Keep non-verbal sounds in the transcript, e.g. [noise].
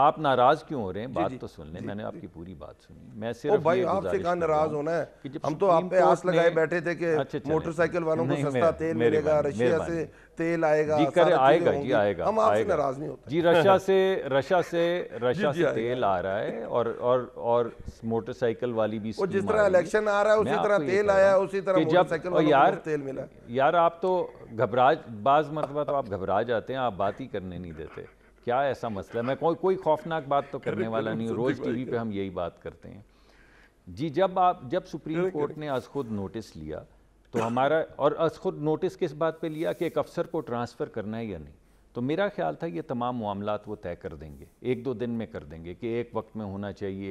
आप नाराज क्यों हो रहे हैं बात जी, तो सुन ले मैंने आपकी पूरी बात सुनी मैं सिर्फ ओ भाई आपसे कहा नाराज होना है कि हम तो आप पे आस लगाए बैठे थे कि अच्छा, अच्छा, मोटरसाइकिल वालों को सस्ता तेल मिलेगा रशिया से तेल आएगा जी कर आएगा जी आएगा हम आपसे नाराज नहीं होते जी रशिया से रशिया से [laughs] रशिया से तेल आ रहा है और और और मोटरसाइकिल वाली भी जिस तरह इलेक्शन आ रहा है उसी तरह तेल आया उसी तरह मोटरसाइकिल यार तेल मिला यार आप तो घबरा बाज मतलब आप घबरा जाते हैं आप बात ही करने नहीं देते क्या ऐसा मसला मैं कोई कोई खौफनाक बात तो करने वाला नहीं रोज़ टीवी पे हम यही बात करते हैं जी जब आप जब सुप्रीम कोर्ट ने अस खुद नोटिस लिया तो हमारा और अस खुद नोटिस किस बात पे लिया कि एक अफसर को ट्रांसफ़र करना है या नहीं तो मेरा ख्याल था ये तमाम मामला वो तय कर देंगे एक दो दिन में कर देंगे कि एक वक्त में होना चाहिए